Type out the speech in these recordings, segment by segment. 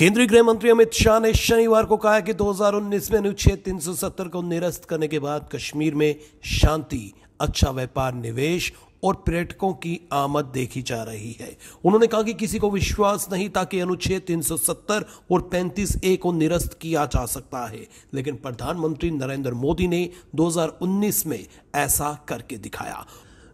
केंद्रीय गृह मंत्री अमित शाह ने शनिवार को कहा कि 2019 में अनुच्छेद 370 को निरस्त करने के बाद कश्मीर में शांति अच्छा व्यापार निवेश और पर्यटकों की आमद देखी जा रही है उन्होंने कहा कि किसी को विश्वास नहीं था कि अनुच्छेद 370 और 35 ए को निरस्त किया जा सकता है लेकिन प्रधानमंत्री नरेंद्र मोदी ने 2019 में ऐसा करके दिखाया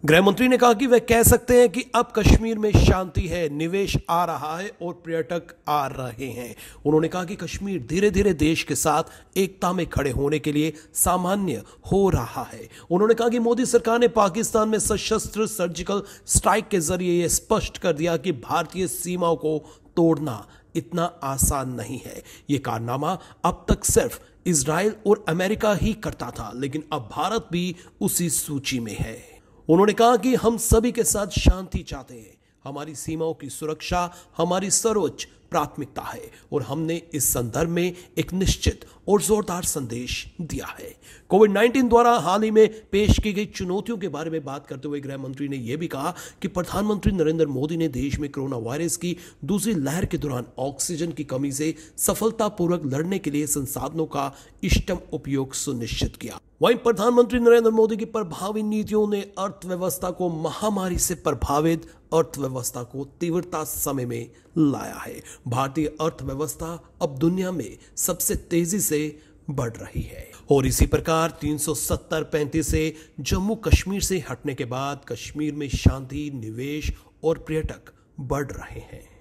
गृह मंत्री ने कहा कि वह कह सकते हैं कि अब कश्मीर में शांति है निवेश आ रहा है और पर्यटक आ रहे हैं उन्होंने कहा कि कश्मीर धीरे धीरे देश के साथ एकता में खड़े होने के लिए सामान्य हो रहा है उन्होंने कहा कि मोदी सरकार ने पाकिस्तान में सशस्त्र सर्जिकल स्ट्राइक के जरिए यह स्पष्ट कर दिया कि भारतीय सीमाओं को तोड़ना इतना आसान नहीं है ये कारनामा अब तक सिर्फ इसराइल और अमेरिका ही करता था लेकिन अब भारत भी उसी सूची में है उन्होंने कहा कि हम सभी के साथ शांति चाहते हैं हमारी सीमाओं की सुरक्षा हमारी सर्वोच्च प्राथमिकता है और हमने इस संदर्भ में एक निश्चित और जोरदार संदेश दिया है कोविड 19 द्वारा हाल ही में पेश की गई चुनौतियों के बारे में बात करते हुए गृह मंत्री ने यह भी कहा कि प्रधानमंत्री नरेंद्र मोदी ने देश में कोरोना वायरस की दूसरी लहर के दौरान ऑक्सीजन की कमी से सफलतापूर्वक लड़ने के लिए संसाधनों का इष्टम उपयोग सुनिश्चित किया वहीं प्रधानमंत्री नरेंद्र मोदी की प्रभावी नीतियों ने अर्थव्यवस्था को महामारी से प्रभावित अर्थव्यवस्था को तीव्रता समय में लाया है भारतीय अर्थव्यवस्था अब दुनिया में सबसे तेजी से बढ़ रही है और इसी प्रकार 370 पैंतीस से जम्मू कश्मीर से हटने के बाद कश्मीर में शांति निवेश और पर्यटक बढ़ रहे हैं